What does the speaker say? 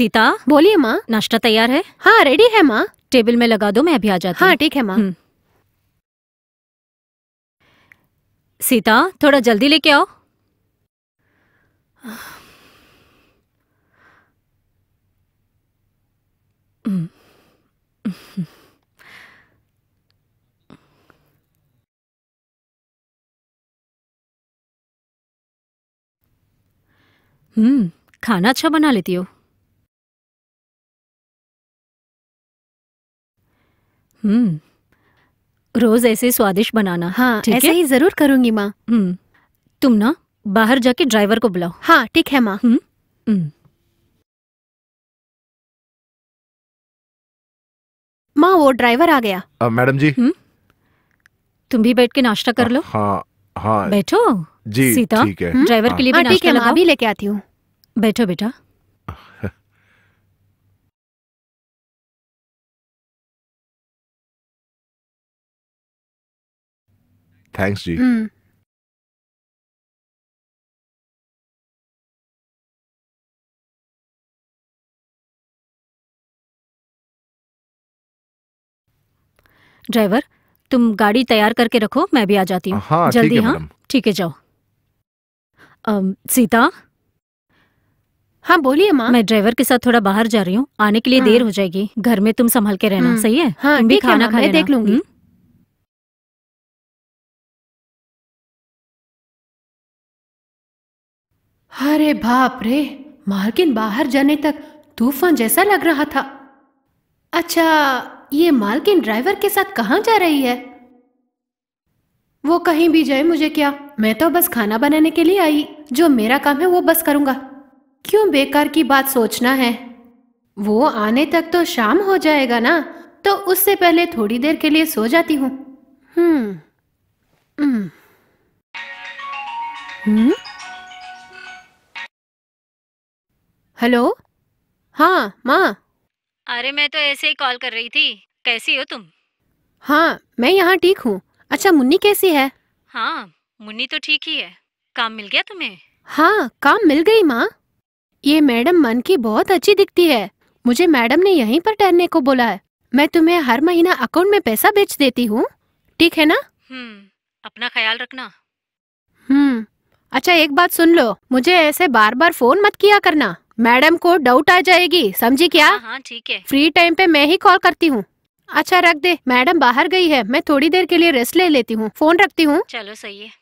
सीता बोलिए माँ नाश्ता तैयार है हाँ रेडी है माँ टेबल में लगा दो मैं अभी आ जाता हाँ ठीक है माँ हम्म। सीता थोड़ा जल्दी लेके आओ हम्म खाना अच्छा बना लेती हो हम्म। रोज ऐसे स्वादिष्ट बनाना हाँ ऐसा है? ही जरूर करूंगी माँ हम्म। तुम ना बाहर जाके ड्राइवर को बुलाओ हाँ ठीक है माँ हम्म। माँ वो ड्राइवर आ गया आ, मैडम जी हुँ? तुम भी बैठ के नाश्ता कर लो हाँ हाँ बैठो जी सीता ड्राइवर के लिए हाँ, भी नाश्ता लेके आती हूँ बैठो बेटा Thanks जी ड्राइवर mm. तुम गाड़ी तैयार करके रखो मैं भी आ जाती हूँ हाँ जल्दी हाँ ठीक है जाओ अम, सीता हाँ बोलिए माँ मैं ड्राइवर के साथ थोड़ा बाहर जा रही हूँ आने के लिए हाँ। देर हो जाएगी घर में तुम संभल के रहना हम्म। सही है हाँ, तुम भी खाना हाँ, खाए देख लूंगी। हुँ? हम्म? अरे बाप रे मालकिन बाहर जाने तक तूफान जैसा लग रहा था अच्छा ये मालकिन ड्राइवर के साथ कहाँ जा रही है वो कहीं भी जाए मुझे क्या मैं तो बस खाना बनाने के लिए आई जो मेरा काम है वो बस करूंगा क्यों बेकार की बात सोचना है वो आने तक तो शाम हो जाएगा ना तो उससे पहले थोड़ी देर के लिए सो जाती हूँ हम्म हम्म, हम्म? हेलो हाँ माँ अरे मैं तो ऐसे ही कॉल कर रही थी कैसी हो तुम हाँ मैं यहाँ ठीक हूँ अच्छा मुन्नी कैसी है हाँ मुन्नी तो ठीक ही है काम मिल गया तुम्हें हाँ काम मिल गई माँ ये मैडम मन की बहुत अच्छी दिखती है मुझे मैडम ने यहीं पर ठहरने को बोला है मैं तुम्हें हर महीना अकाउंट में पैसा बेच देती हूँ ठीक है ना हम्म अपना ख्याल रखना हम्म अच्छा एक बात सुन लो मुझे ऐसे बार बार फोन मत किया करना मैडम को डाउट आ जाएगी समझी क्या हाँ, हाँ ठीक है फ्री टाइम पे मैं ही कॉल करती हूँ अच्छा रख दे मैडम बाहर गई है मैं थोड़ी देर के लिए रेस्ट ले लेती हूँ फोन रखती हूँ चलो सही है